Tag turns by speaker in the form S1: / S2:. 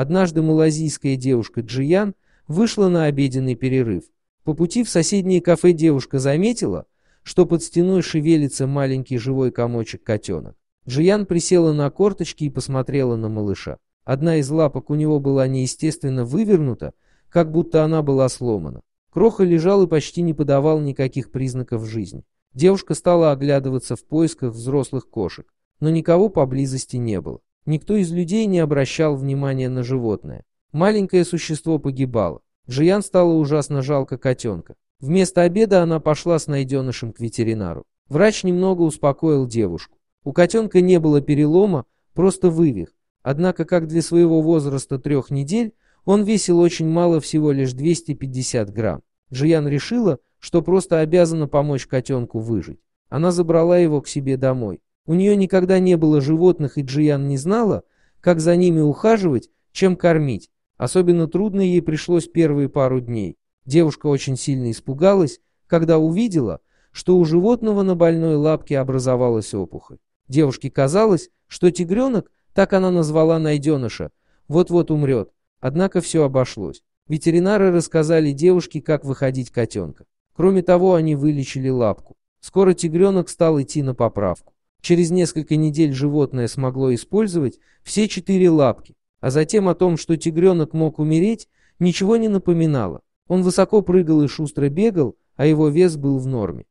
S1: Однажды малазийская девушка Джиян вышла на обеденный перерыв. По пути в соседнее кафе девушка заметила, что под стеной шевелится маленький живой комочек котенок. Джиян присела на корточки и посмотрела на малыша. Одна из лапок у него была неестественно вывернута, как будто она была сломана. Кроха лежал и почти не подавал никаких признаков жизни. Девушка стала оглядываться в поисках взрослых кошек, но никого поблизости не было. Никто из людей не обращал внимания на животное. Маленькое существо погибало. Жиян стало ужасно жалко котенка. Вместо обеда она пошла с найденышем к ветеринару. Врач немного успокоил девушку. У котенка не было перелома, просто вывих. Однако, как для своего возраста трех недель, он весил очень мало, всего лишь 250 грамм. Жиян решила, что просто обязана помочь котенку выжить. Она забрала его к себе домой. У нее никогда не было животных, и Джиян не знала, как за ними ухаживать, чем кормить. Особенно трудно ей пришлось первые пару дней. Девушка очень сильно испугалась, когда увидела, что у животного на больной лапке образовалась опухоль. Девушке казалось, что тигренок, так она назвала найденыша, вот-вот умрет. Однако все обошлось. Ветеринары рассказали девушке, как выходить котенка. Кроме того, они вылечили лапку. Скоро тигренок стал идти на поправку. Через несколько недель животное смогло использовать все четыре лапки, а затем о том, что тигренок мог умереть, ничего не напоминало. Он высоко прыгал и шустро бегал, а его вес был в норме.